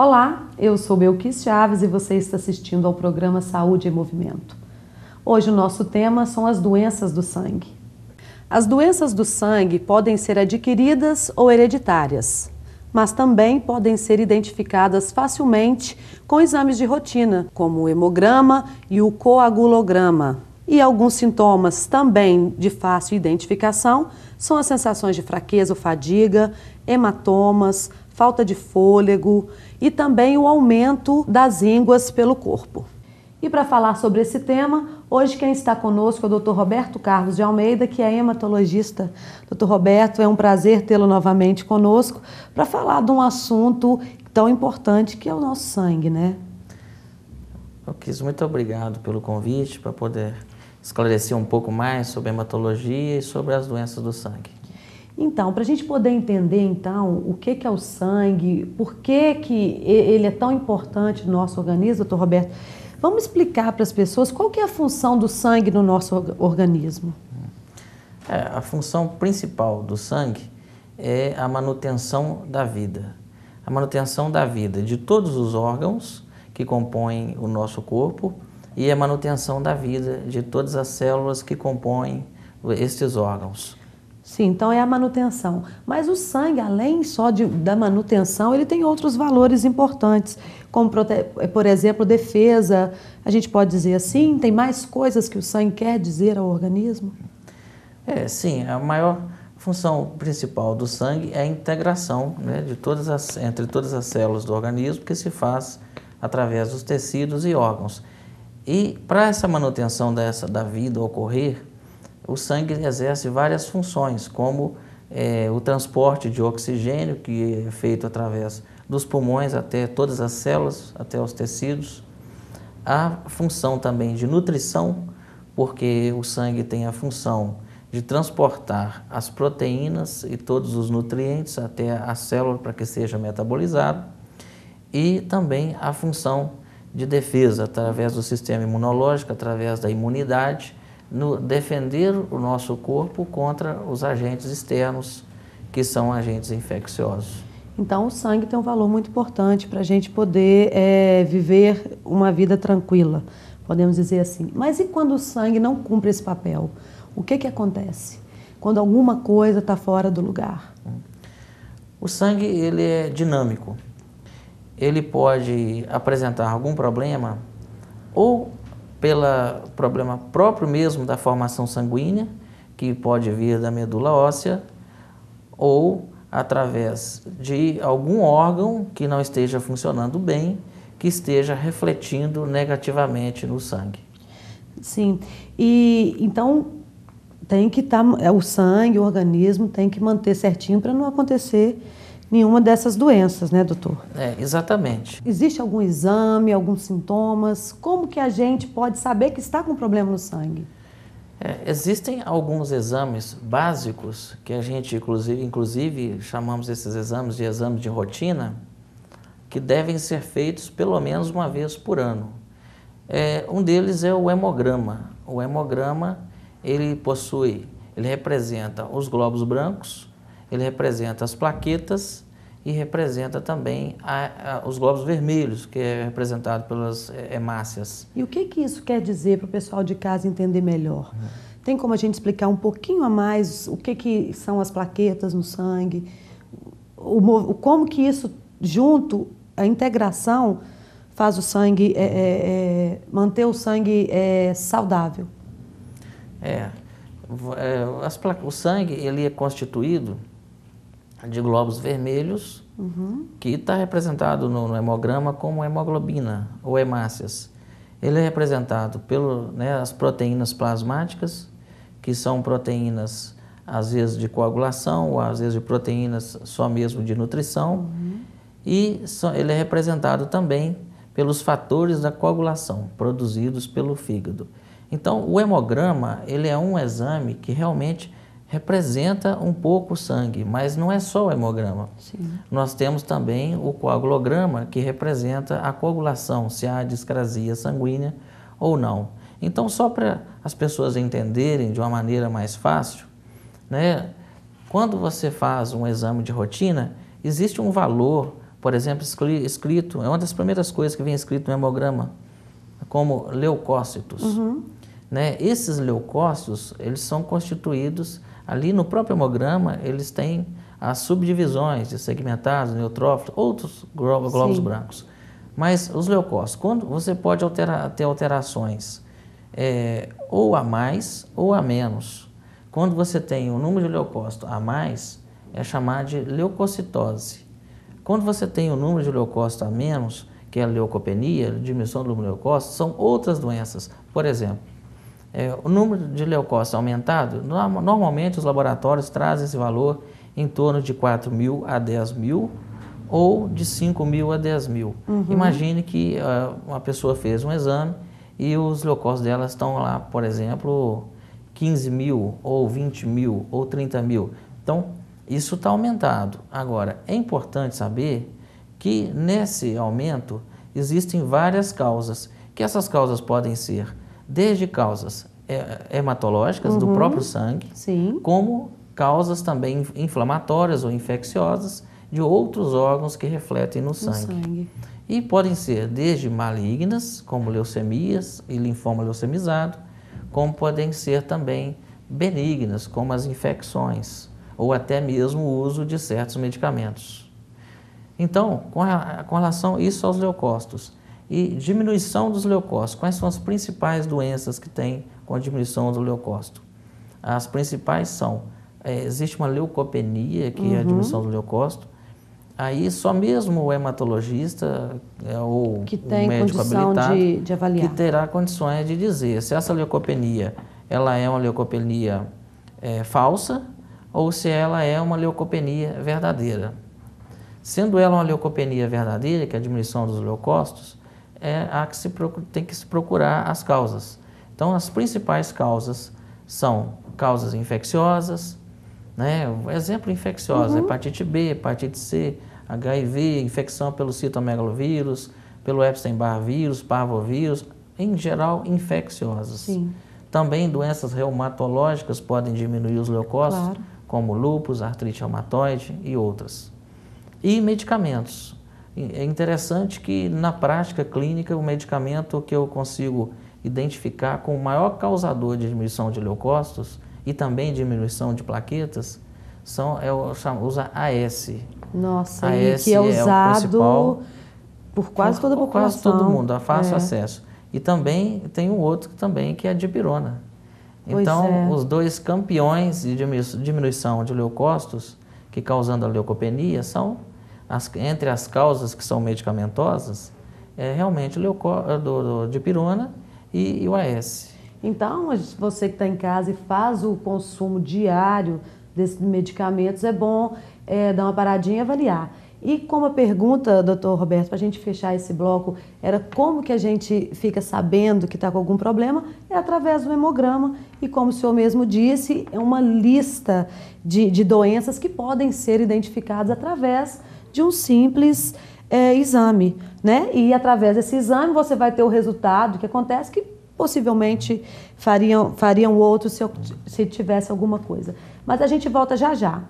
Olá, eu sou Belquis Chaves e você está assistindo ao programa Saúde em Movimento. Hoje o nosso tema são as doenças do sangue. As doenças do sangue podem ser adquiridas ou hereditárias, mas também podem ser identificadas facilmente com exames de rotina, como o hemograma e o coagulograma. E alguns sintomas também de fácil identificação são as sensações de fraqueza ou fadiga, hematomas, falta de fôlego e também o aumento das ínguas pelo corpo. E para falar sobre esse tema, hoje quem está conosco é o Dr. Roberto Carlos de Almeida, que é hematologista. Dr. Roberto, é um prazer tê-lo novamente conosco para falar de um assunto tão importante que é o nosso sangue, né? Eu quis muito obrigado pelo convite para poder esclarecer um pouco mais sobre hematologia e sobre as doenças do sangue. Então, para a gente poder entender então o que, que é o sangue, por que, que ele é tão importante no nosso organismo, doutor Roberto, vamos explicar para as pessoas qual que é a função do sangue no nosso organismo. É, a função principal do sangue é a manutenção da vida. A manutenção da vida de todos os órgãos que compõem o nosso corpo e a manutenção da vida de todas as células que compõem estes órgãos. Sim, então é a manutenção. Mas o sangue, além só de, da manutenção, ele tem outros valores importantes, como, é, por exemplo, defesa. A gente pode dizer assim? Tem mais coisas que o sangue quer dizer ao organismo? É, sim, a maior função principal do sangue é a integração né, de todas as, entre todas as células do organismo que se faz através dos tecidos e órgãos. E para essa manutenção dessa, da vida ocorrer, o sangue exerce várias funções, como é, o transporte de oxigênio, que é feito através dos pulmões até todas as células, até os tecidos. A função também de nutrição, porque o sangue tem a função de transportar as proteínas e todos os nutrientes até a célula para que seja metabolizado. E também a função de defesa, através do sistema imunológico, através da imunidade, no defender o nosso corpo contra os agentes externos, que são agentes infecciosos. Então, o sangue tem um valor muito importante para a gente poder é, viver uma vida tranquila, podemos dizer assim. Mas e quando o sangue não cumpre esse papel? O que, que acontece? Quando alguma coisa está fora do lugar? O sangue ele é dinâmico. Ele pode apresentar algum problema ou pelo problema próprio mesmo da formação sanguínea, que pode vir da medula óssea, ou através de algum órgão que não esteja funcionando bem, que esteja refletindo negativamente no sangue. Sim, e então tem que estar, tá, é, o sangue, o organismo tem que manter certinho para não acontecer nenhuma dessas doenças, né, doutor? É, exatamente. Existe algum exame, alguns sintomas? Como que a gente pode saber que está com problema no sangue? É, existem alguns exames básicos que a gente, inclusive, inclusive, chamamos esses exames de exames de rotina, que devem ser feitos pelo menos uma vez por ano. É, um deles é o hemograma. O hemograma ele possui, ele representa os glóbulos brancos, ele representa as plaquetas e representa também a, a, os globos vermelhos, que é representado pelas é, é hemácias. E o que, que isso quer dizer para o pessoal de casa entender melhor? Uhum. Tem como a gente explicar um pouquinho a mais o que, que são as plaquetas no sangue? O, o como que isso, junto, a integração faz o sangue, é, é, é, manter o sangue é, saudável? É, as o sangue ele é constituído de glóbulos vermelhos, uhum. que está representado no, no, hemograma como hemoglobina ou hemácias. Ele é representado pelas né, proteínas plasmáticas, que são proteínas às vezes de coagulação ou às vezes de proteínas só mesmo de nutrição. Uhum. E so, ele é representado também pelos fatores da coagulação produzidos pelo fígado. Então, o hemograma ele é um exame que realmente representa um pouco o sangue, mas não é só o hemograma. Sim. Nós temos também o coagulograma, que representa a coagulação, se há discrasia sanguínea ou não. Então, só para as pessoas entenderem de uma maneira mais fácil, né, quando você faz um exame de rotina, existe um valor, por exemplo, escrito, é uma das primeiras coisas que vem escrito no hemograma, como leucócitos. Uhum. Né? Esses leucócitos, eles são constituídos Ali no próprio hemograma, eles têm as subdivisões de segmentados, neutrófilos, outros glóbulos Sim. brancos. Mas os leucócitos, quando você pode alterar, ter alterações é, ou a mais ou a menos. Quando você tem o um número de leucócitos a mais, é chamado de leucocitose. Quando você tem o um número de leucócitos a menos, que é a leucopenia, diminuição do número de leucócitos, são outras doenças. Por exemplo, é, o número de leucócitos aumentado, normalmente os laboratórios trazem esse valor em torno de 4 mil a 10 mil ou de 5 mil a 10 mil. Uhum. Imagine que uh, uma pessoa fez um exame e os leucócitos dela estão lá, por exemplo, 15 mil ou 20 mil ou 30 mil. Então, isso está aumentado. Agora, é importante saber que nesse aumento existem várias causas, que essas causas podem ser desde causas é, hematológicas uhum. do próprio sangue, Sim. como causas também inflamatórias ou infecciosas de outros órgãos que refletem no, no sangue. sangue. E podem ser desde malignas, como leucemias e linfoma leucemizado, como podem ser também benignas, como as infecções, ou até mesmo o uso de certos medicamentos. Então, com, a, com relação a isso aos leucócitos, e diminuição dos leucócitos. Quais são as principais doenças que tem com a diminuição do leucócito? As principais são, é, existe uma leucopenia, que uhum. é a uhum. diminuição do leucócito, aí só mesmo o hematologista é, ou que tem o médico habilitado de, de avaliar. que terá condições de dizer se essa leucopenia ela é uma leucopenia é, falsa ou se ela é uma leucopenia verdadeira. Sendo ela uma leucopenia verdadeira, que é a diminuição dos leucócitos, é a que se procura, tem que se procurar as causas. Então, as principais causas são causas infecciosas, né? Exemplo infecciosa, é uhum. hepatite B, hepatite C, HIV, infecção pelo citomegalovírus, pelo Epstein-Barr vírus, parvovírus, em geral infecciosas. Sim. Também doenças reumatológicas podem diminuir os leucócitos, claro. como lúpus, artrite reumatoide e outras. E medicamentos é interessante que na prática clínica o medicamento que eu consigo identificar como maior causador de diminuição de leucócitos e também diminuição de plaquetas são é o usa AS. Nossa, AS que é, é usado por quase toda a população. Por quase todo mundo, a é fácil é. acesso. E também tem um outro também que é a dipirona. então, é. os dois campeões de diminuição de leucócitos que causando a leucopenia são as, entre as causas que são medicamentosas, é realmente o é, do, de dipirona e, e o AS. Então, você que está em casa e faz o consumo diário desses medicamentos, é bom é, dar uma paradinha e avaliar. E como a pergunta, doutor Roberto, para a gente fechar esse bloco, era como que a gente fica sabendo que está com algum problema? É através do hemograma. E como o senhor mesmo disse, é uma lista de, de doenças que podem ser identificadas através de um simples é, exame, né? E através desse exame você vai ter o resultado que acontece que possivelmente fariam, fariam outro se, eu, se tivesse alguma coisa. Mas a gente volta já já.